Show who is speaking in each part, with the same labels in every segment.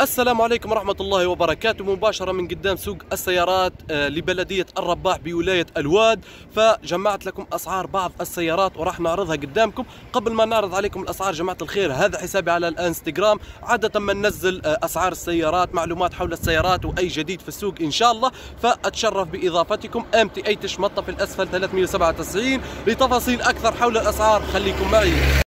Speaker 1: السلام عليكم ورحمة الله وبركاته مباشرة من قدام سوق السيارات آه، لبلدية الرباح بولاية الواد فجمعت لكم أسعار بعض السيارات وراح نعرضها قدامكم قبل ما نعرض عليكم الأسعار جماعة الخير هذا حسابي على الانستغرام عادة ما ننزل آه، أسعار السيارات معلومات حول السيارات وأي جديد في السوق إن شاء الله فأتشرف بإضافتكم ام تي اي تشمطة في الأسفل 397 لتفاصيل أكثر حول الأسعار خليكم معي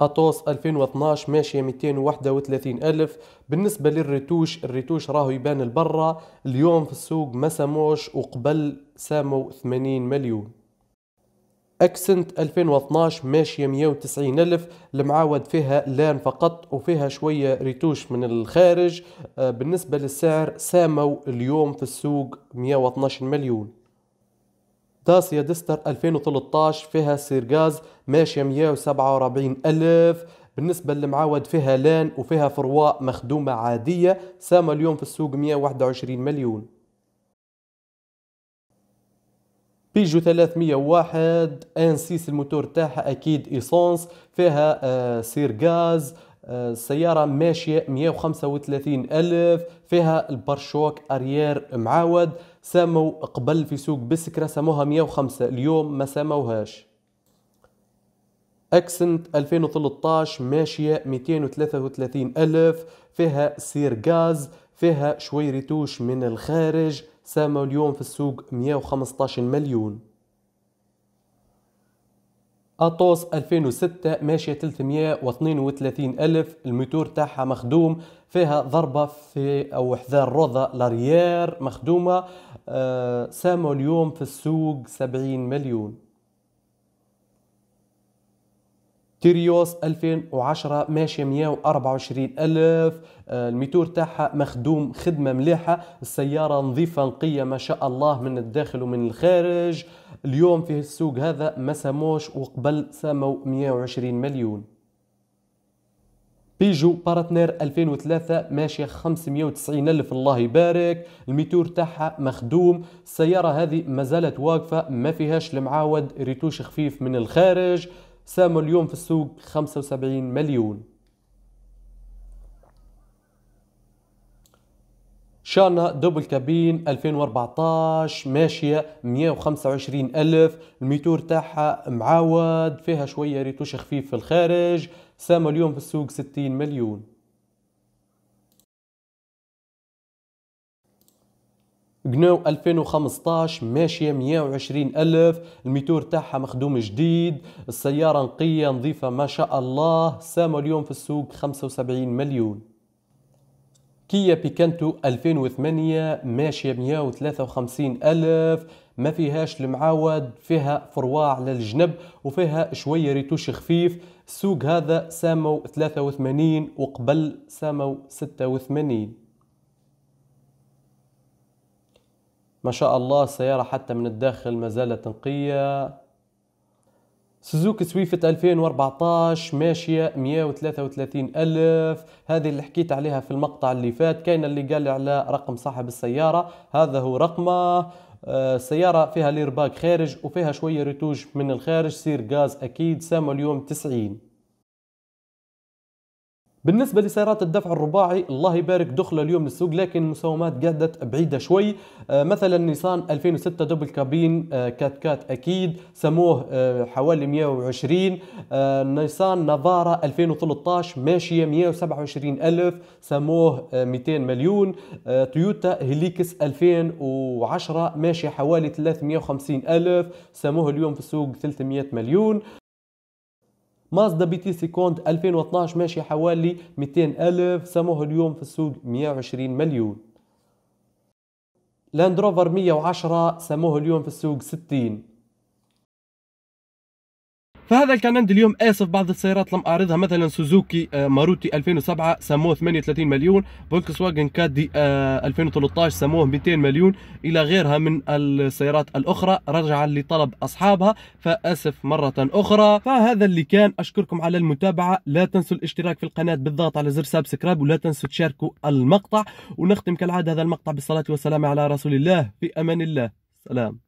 Speaker 1: أطوس 2012 ماشية 231 ألف بالنسبة للريتوش الريتوش راهو يبان البرة اليوم في السوق ما ساموش وقبل ساموا 80 مليون اكسنت 2012 ماشية 190 ألف المعاود فيها لان فقط وفيها شوية ريتوش من الخارج آه، بالنسبة للسعر ساموا اليوم في السوق 112 مليون تاسيا دستر 2013 فيها سيرغاز ماشية 147 ألف بالنسبة للمعاود فيها لان وفيها فرواء مخدومة عادية سامة اليوم في السوق 121 مليون بيجو 301 انسيس الموتور تاعها اكيد ايسونس فيها آه، سير غاز السيارة آه، ماشية 135 ألف فيها البرشوك أريير معاود ساموا قبل في سوق بسكرة ساموها 105 اليوم ما ساموهاش اكسنت 2013 ماشية 233 ألف فيها سير غاز فيها شوي ريتوش من الخارج ساموا اليوم في السوق 115 مليون اطوس 2006 ماشية 332 ألف الموتور تاعها مخدوم فيها ضربة في أو حذار الروضة لاريير مخدومة آه، سامو اليوم في السوق 70 مليون تيريوس 2010 ماشيه 124 ألف آه، الميتور تاعها مخدوم خدمه مليحه السياره نظيفه نقيه ما شاء الله من الداخل ومن الخارج اليوم في السوق هذا ما سموش وقبل سموا 120 مليون بيجو بارتنر 2003 ماشية 590 ألف الله يبارك الميتور تاعها مخدوم السيارة هذه ما زالت واقفة ما فيهاش المعاود ريتوش خفيف من الخارج سامو اليوم في السوق 75 مليون شانا دوبل كابين 2014 ماشية 125 ألف الميتور تاعها معاود فيها شوية ريتوش خفيف في الخارج سامو اليوم في السوق 60 مليون جنو 2015 ماشيه 120 الف الميتور تاعها مخدوم جديد السياره نقيه نظيفه ما شاء الله سامه اليوم في السوق 75 مليون كيا بيكانتو 2008 ماشيه 153 الف ما فيهاش المعاود فيها فرواع للجنب وفيها شويه ريتوش خفيف السوق هذا سامو 83 وقبل سامو 86 ما شاء الله السيارة حتى من الداخل ما زالت نقية سوزوكي سويفت 2014 ماشية 133 ألف هذه اللي حكيت عليها في المقطع اللي فات كاين اللي قال لي على رقم صاحب السيارة هذا هو رقمه السيارة آه، فيها ليرباك خارج وفيها شوية رتوج من الخارج سير غاز أكيد سامو اليوم 90 بالنسبه لسيارات الدفع الرباعي الله يبارك دخل اليوم للسوق لكن المساومات قعدت بعيده شوي آه، مثلا نيسان 2006 دبل كابين آه، كات كات اكيد سموه آه، حوالي 120 نيسان نافارا 2013 ماشيه 127 الف سموه 200 مليون تويوتا هيليكس 2010 ماشيه حوالي 350 الف سموه اليوم في السوق 300 مليون مازدا بي تي سيكوند 2012 ماشي حوالي 200 ألف سموه اليوم في السوق 120 مليون لاند روفر 110 سموه اليوم في السوق 60 فهذا كان عندي اليوم اسف بعض السيارات لم اعرضها مثلا سوزوكي آه، ماروتي 2007 سموه 38 مليون فولكس واجن كادي 2013 سموه 200 مليون الى غيرها من السيارات الاخرى رجعا لطلب اصحابها فاسف مره اخرى فهذا اللي كان اشكركم على المتابعه لا تنسوا الاشتراك في القناه بالضغط على زر سبسكرايب ولا تنسوا تشاركوا المقطع ونختم كالعاده هذا المقطع بالصلاه والسلام على رسول الله في امان الله سلام